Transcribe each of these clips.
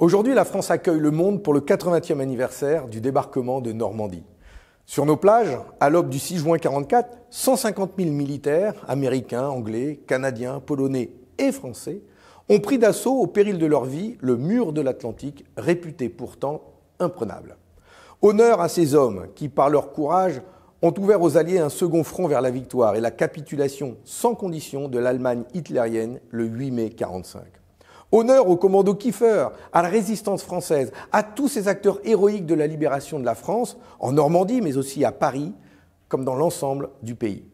Aujourd'hui, la France accueille le monde pour le 80e anniversaire du débarquement de Normandie. Sur nos plages, à l'aube du 6 juin 1944, 150 000 militaires, américains, anglais, canadiens, polonais et français, ont pris d'assaut au péril de leur vie le mur de l'Atlantique, réputé pourtant imprenable. Honneur à ces hommes qui, par leur courage, ont ouvert aux Alliés un second front vers la victoire et la capitulation sans condition de l'Allemagne hitlérienne le 8 mai 1945. Honneur au commando Kiefer, à la résistance française, à tous ces acteurs héroïques de la libération de la France, en Normandie, mais aussi à Paris, comme dans l'ensemble du pays.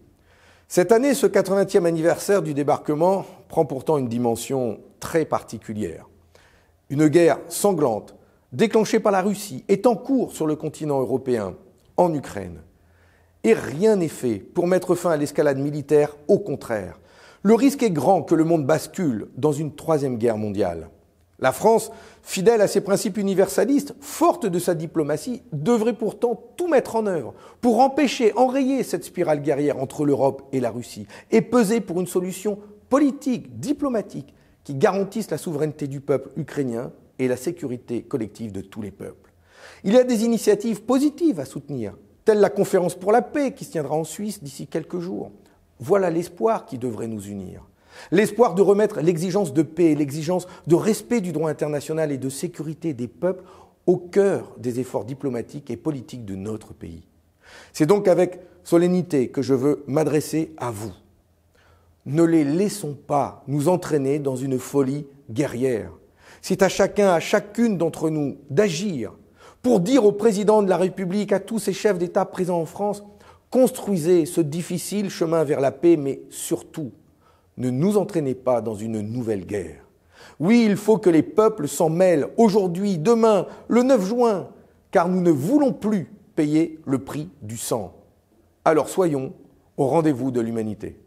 Cette année, ce 80e anniversaire du débarquement prend pourtant une dimension très particulière. Une guerre sanglante, déclenchée par la Russie, est en cours sur le continent européen, en Ukraine. Et rien n'est fait pour mettre fin à l'escalade militaire, au contraire. Le risque est grand que le monde bascule dans une troisième guerre mondiale. La France, fidèle à ses principes universalistes, forte de sa diplomatie, devrait pourtant tout mettre en œuvre pour empêcher, enrayer cette spirale guerrière entre l'Europe et la Russie et peser pour une solution politique, diplomatique, qui garantisse la souveraineté du peuple ukrainien et la sécurité collective de tous les peuples. Il y a des initiatives positives à soutenir, telle la conférence pour la paix qui se tiendra en Suisse d'ici quelques jours, voilà l'espoir qui devrait nous unir. L'espoir de remettre l'exigence de paix, l'exigence de respect du droit international et de sécurité des peuples au cœur des efforts diplomatiques et politiques de notre pays. C'est donc avec solennité que je veux m'adresser à vous. Ne les laissons pas nous entraîner dans une folie guerrière. C'est à chacun, à chacune d'entre nous d'agir pour dire au président de la République, à tous ces chefs d'État présents en France, Construisez ce difficile chemin vers la paix, mais surtout, ne nous entraînez pas dans une nouvelle guerre. Oui, il faut que les peuples s'en mêlent aujourd'hui, demain, le 9 juin, car nous ne voulons plus payer le prix du sang. Alors soyons au rendez-vous de l'humanité.